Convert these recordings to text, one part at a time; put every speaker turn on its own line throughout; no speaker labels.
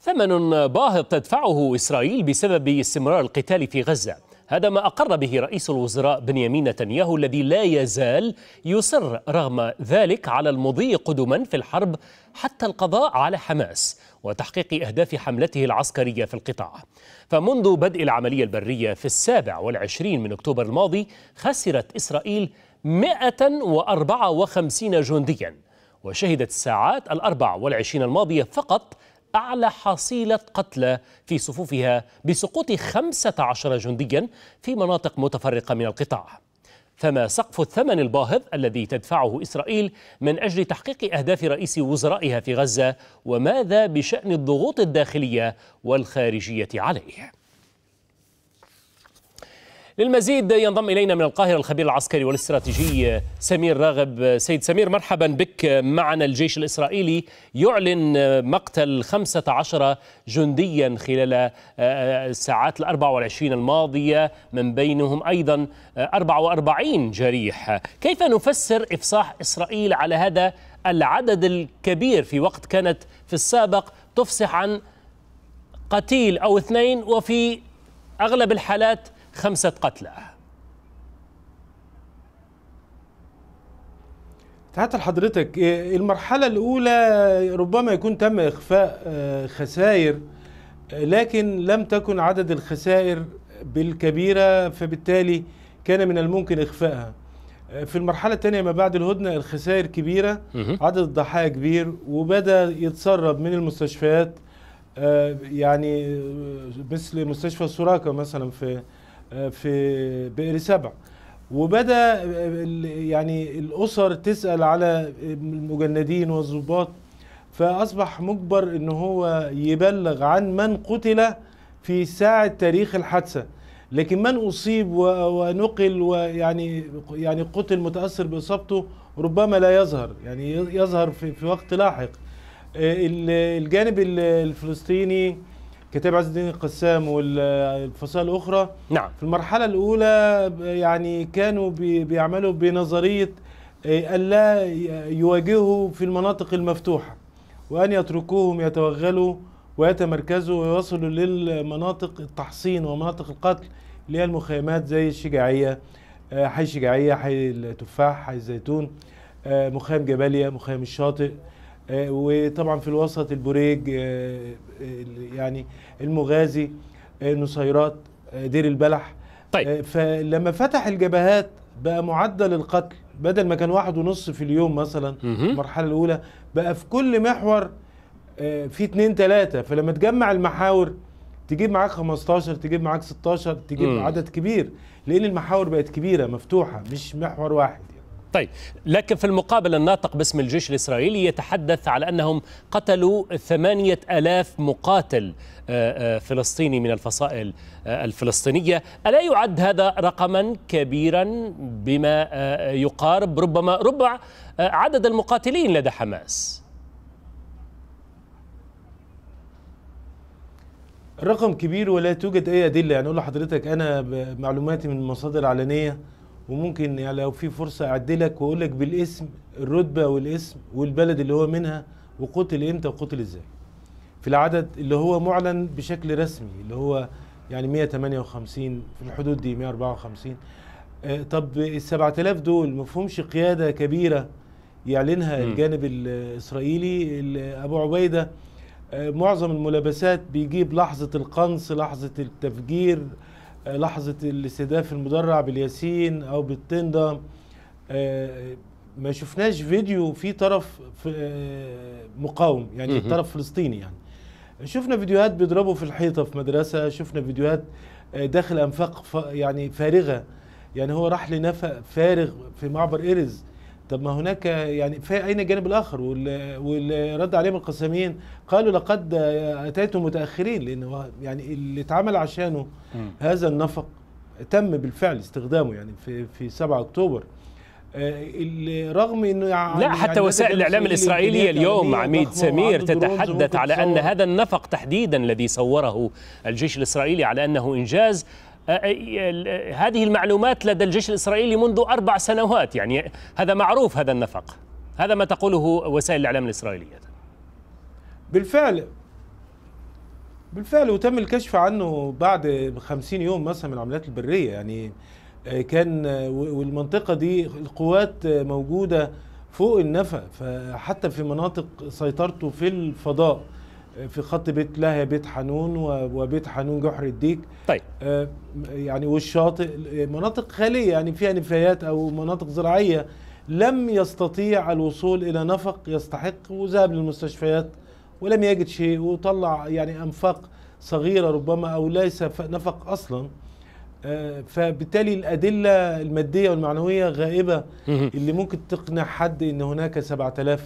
ثمن باهظ تدفعه إسرائيل بسبب استمرار القتال في غزة هذا ما أقر به رئيس الوزراء بنيامين نتنياهو الذي لا يزال يصر رغم ذلك على المضي قدما في الحرب حتى القضاء على حماس وتحقيق أهداف حملته العسكرية في القطاع فمنذ بدء العملية البرية في السابع والعشرين من أكتوبر الماضي خسرت إسرائيل 154 جنديا وشهدت الساعات الأربع والعشرين الماضية فقط أعلى حصيلة قتلى في صفوفها بسقوط 15 جنديا في مناطق متفرقة من القطاع فما سقف الثمن الباهظ الذي تدفعه إسرائيل من أجل تحقيق أهداف رئيس وزرائها في غزة وماذا بشأن الضغوط الداخلية والخارجية عليه للمزيد ينضم إلينا من القاهرة الخبير العسكري والاستراتيجي سمير راغب سيد سمير مرحبا بك معنا الجيش الإسرائيلي يعلن مقتل 15 جنديا خلال آه، آه، الساعات الأربع والعشرين الماضية من بينهم أيضا 44 آه، جريح كيف نفسر إفصاح إسرائيل على هذا العدد الكبير في وقت كانت في السابق تفصح عن قتيل أو اثنين وفي أغلب الحالات خمسة قتلى
تعال لحضرتك إيه، المرحلة الأولى ربما يكون تم إخفاء آه، خسائر لكن لم تكن عدد الخسائر بالكبيرة فبالتالي كان من الممكن إخفائها آه، في المرحلة الثانية ما بعد الهدنة الخسائر كبيرة عدد الضحايا كبير وبدأ يتسرب من المستشفيات آه، يعني مثل مستشفى سراقة مثلا في آه، في بئر سبع وبدا آه، يعني الاسر تسال على المجندين والضباط فاصبح مجبر ان هو يبلغ عن من قتل في ساعه تاريخ الحادثه لكن من اصيب ونقل ويعني يعني قتل متاثر باصابته ربما لا يظهر يعني يظهر في وقت لاحق آه، الجانب الفلسطيني كتاب عز الدين القسام والفصائل الاخرى نعم في المرحله الاولى يعني كانوا بيعملوا بنظريه الا آه، يواجهوا في المناطق المفتوحه وان يتركوهم يتوغلوا ويتمركزوا ويوصلوا للمناطق التحصين ومناطق القتل اللي هي المخيمات زي الشجاعيه آه، حي الشجاعيه حي التفاح حي الزيتون آه، مخيم جباليا مخيم الشاطئ آه، وطبعا في الوسط البريج آه، آه، يعني المغازي نصيرات دير البلح طيب فلما فتح الجبهات بقى معدل القتل بدل ما كان واحد ونص في اليوم مثلا المرحله الاولى بقى في كل محور في اتنين تلاتة فلما تجمع المحاور تجيب معاك 15 تجيب معاك 16 تجيب عدد كبير لان المحاور بقت
كبيره مفتوحه مش محور واحد طيب لكن في المقابل الناطق باسم الجيش الإسرائيلي يتحدث على أنهم قتلوا ثمانية ألاف مقاتل آه، آه، فلسطيني من الفصائل آه، الفلسطينية ألا يعد هذا رقما كبيرا بما يقارب ربما ربع عدد المقاتلين لدى حماس
رقم كبير ولا توجد اي ادله يعني اقول لحضرتك انا معلوماتي من مصادر علنيه وممكن يعني لو في فرصه اعدلك واقول لك بالاسم الرتبه والاسم والبلد اللي هو منها وقتل امتى وقتل ازاي في العدد اللي هو معلن بشكل رسمي اللي هو يعني 158 في الحدود دي 154 آه، طب ال 7000 دول ما فيهمش قياده كبيره يعلنها م. الجانب الاسرائيلي ابو عبيده آه، معظم الملابسات بيجيب لحظه القنص لحظه التفجير لحظه الاستهداف المدرع بالياسين او بالتندا آه، ما شفناش فيديو في طرف آه، مقاوم يعني طرف فلسطيني يعني شفنا فيديوهات بيضربوا في الحيطه في مدرسه شفنا فيديوهات آه، داخل انفاق يعني فارغه يعني هو راح لنفق فارغ في معبر ايرز طب ما هناك يعني اين الجانب الآخر واللي رد عليهم القساميين قالوا لقد أتيتم متأخرين لأنه يعني اللي اتعمل عشانه هذا النفق تم بالفعل استخدامه يعني في في 7 أكتوبر آه، رغم انه يعني لا حتى يعني وسائل الاعلام الاسرائيليه اليوم عميد سمير تتحدث على ان
هذا النفق تحديدا الذي صوره الجيش الاسرائيلي على انه انجاز هذه المعلومات لدى الجيش الإسرائيلي منذ أربع سنوات يعني هذا معروف هذا النفق هذا ما تقوله وسائل الإعلام الإسرائيلية بالفعل
بالفعل وتم الكشف عنه بعد خمسين يوم مثلا من العمليات البرية يعني آه، كان آه، والمنطقة دي القوات آه، موجودة فوق النفق فحتى في مناطق سيطرته في الفضاء في خط بيت لاهي بيت حنون وبيت حنون جحر الديك طيب آه، يعني والشاطئ مناطق خاليه يعني فيها نفايات او مناطق زراعيه لم يستطيع الوصول الى نفق يستحق وذهب للمستشفيات ولم يجد شيء وطلع يعني انفاق صغيره ربما او ليس نفق اصلا آه، فبالتالي الادله الماديه والمعنويه غائبه اللي ممكن تقنع حد ان هناك 7000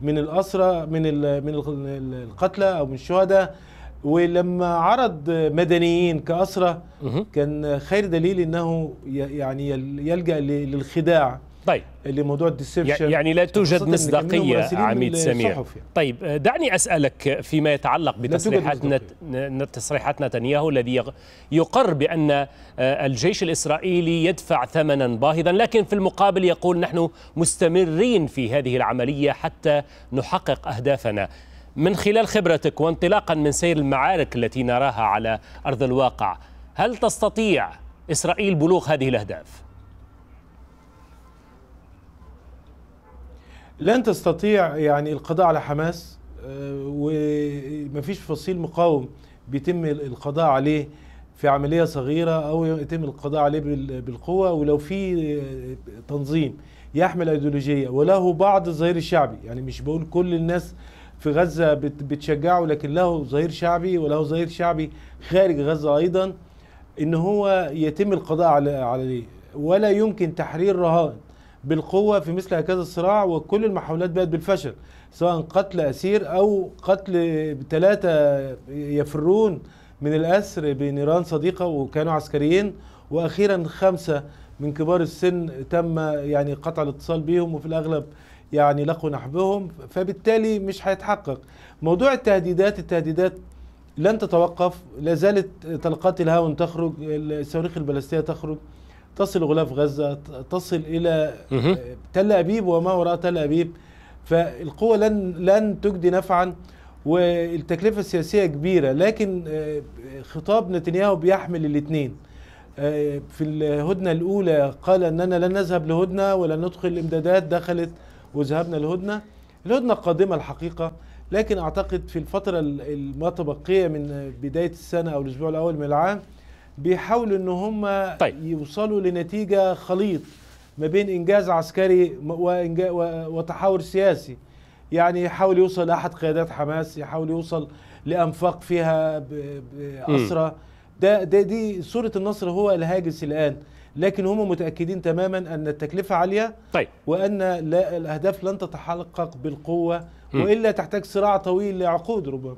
من الأسرى من من القتلى أو من الشهداء ولما عرض مدنيين كأسرى كان خير دليل أنه يعني يلجأ للخداع طيب اللي موضوع الديسبشن يعني لا توجد مصداقيه عميد سمير
طيب دعني اسالك فيما يتعلق بتصريحات نت... تصريحات نتنياهو الذي يقر بان آه، الجيش الاسرائيلي يدفع ثمنا باهظا لكن في المقابل يقول نحن مستمرين في هذه العمليه حتى نحقق اهدافنا من خلال خبرتك وانطلاقا من سير المعارك التي نراها على ارض الواقع هل تستطيع اسرائيل بلوغ هذه الاهداف
لن تستطيع يعني القضاء على حماس آه، ومفيش فصيل مقاوم بيتم القضاء عليه في عمليه صغيره او يتم القضاء عليه بالقوه ولو في آه، تنظيم يحمل ايديولوجيه وله بعض الظهير الشعبي يعني مش بقول كل الناس في غزه بتشجعه لكن له ظهير شعبي وله ظهير شعبي خارج غزه ايضا ان هو يتم القضاء عليه ولا يمكن تحرير رهائن بالقوة في مثل هكذا الصراع وكل المحاولات بقت بالفشل سواء قتل أسير أو قتل ثلاثة يفرون من الأسر بنيران صديقة وكانوا عسكريين وأخيرا خمسة من كبار السن تم يعني قطع الاتصال بهم وفي الأغلب يعني لقوا نحبهم فبالتالي مش هيتحقق موضوع التهديدات التهديدات لن تتوقف لا زالت طلقات الهاون تخرج الصواريخ البلاستيه تخرج تصل غلاف غزة تصل إلى تل أبيب وما وراء تل أبيب فالقوة لن لن تجدي نفعا والتكلفة السياسية كبيرة لكن آه، خطاب نتنياهو بيحمل الاثنين آه، في الهدنة الأولى قال أننا لن نذهب لهدنة ولن ندخل الإمدادات دخلت وذهبنا لهدنة الهدنة قادمة الحقيقة لكن أعتقد في الفترة المتبقية من بداية السنة أو الأسبوع الأول من العام بيحاولوا ان هم طيب. يوصلوا لنتيجه خليط ما بين انجاز عسكري وإنجاز وتحاور سياسي يعني يحاول يوصل لاحد قيادات حماس يحاول يوصل لانفاق فيها اسرى ده, ده دي صوره النصر هو الهاجس الان لكن هم متاكدين تماما ان التكلفه عاليه طيب. وان لا الاهداف لن تتحقق بالقوه والا تحتاج صراع طويل لعقود ربما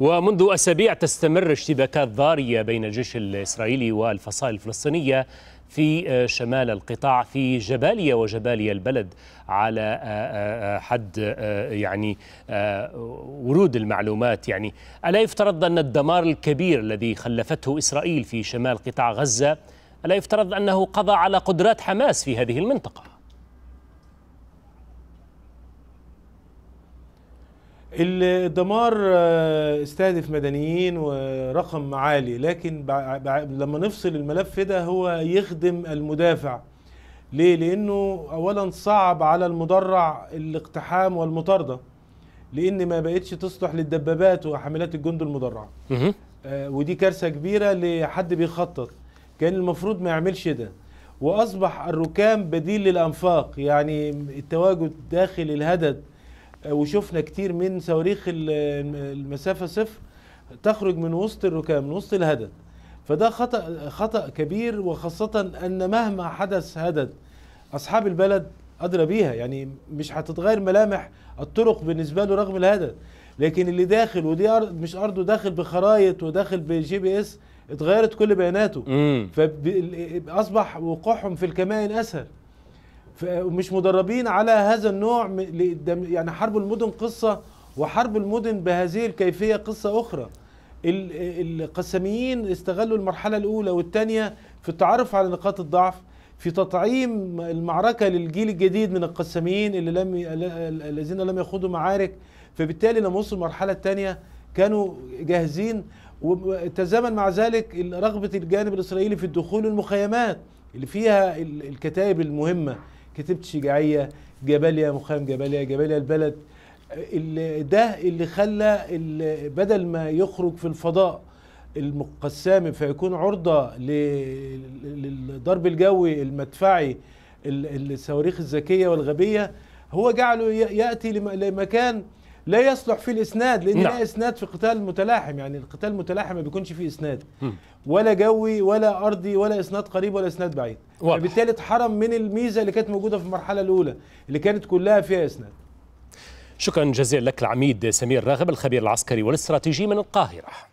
ومنذ أسابيع تستمر اشتباكات ضارية بين الجيش الإسرائيلي والفصائل الفلسطينية في آه، شمال القطاع في جباليا وجباليا البلد على آه، آه، حد يعني ورود المعلومات يعني ألا يفترض أن الدمار الكبير الذي خلفته إسرائيل في شمال قطاع غزة ألا يفترض أنه قضى على قدرات حماس في هذه المنطقة؟
الدمار آه، استهدف مدنيين ورقم عالي لكن لما نفصل الملف ده هو يخدم المدافع ليه؟ لأنه أولا صعب على المدرع الاقتحام والمطاردة لأن ما بقتش تصلح للدبابات وحملات الجند المدرعة آه ودي كارثة كبيرة لحد بيخطط كان المفروض ما يعملش ده وأصبح الركام بديل للأنفاق يعني التواجد داخل الهدد وشفنا كتير من صواريخ المسافه صفر تخرج من وسط الركام من وسط الهدد فده خطا خطا كبير وخاصه ان مهما حدث هدد اصحاب البلد ادرى بيها يعني مش هتتغير ملامح الطرق بالنسبه له رغم الهدد لكن اللي داخل ودي أرض مش ارضه داخل بخرايط وداخل بجي بي اس اتغيرت كل بياناته فاصبح وقوعهم في الكمائن اسهل ومش مدربين على هذا النوع يعني حرب المدن قصة وحرب المدن بهذه الكيفية قصة أخرى القساميين استغلوا المرحلة الأولى والثانية في التعرف على نقاط الضعف في تطعيم المعركة للجيل الجديد من القساميين اللي لم الذين لم يخوضوا معارك فبالتالي لما وصلوا المرحلة الثانية كانوا جاهزين وتزامن مع ذلك رغبة الجانب الإسرائيلي في الدخول المخيمات اللي فيها الكتائب المهمة كتبت شجاعيه جباليا مخيم جباليا جباليا البلد اللي ده اللي خلى اللي بدل ما يخرج في الفضاء المقسام فيكون عرضه للضرب الجوي المدفعي الصواريخ الذكيه والغبيه هو جعله ياتي لمكان لا يصلح فيه الاسناد لان نعم. لا اسناد في قتال متلاحم يعني القتال المتلاحم ما بيكونش فيه اسناد ولا جوي ولا ارضي ولا اسناد قريب ولا اسناد بعيد فبالتالي اتحرم من الميزه اللي كانت موجوده في المرحله الاولى اللي كانت
كلها فيها اسناد شكرا جزيلا لك العميد سمير راغب الخبير العسكري والاستراتيجي من القاهره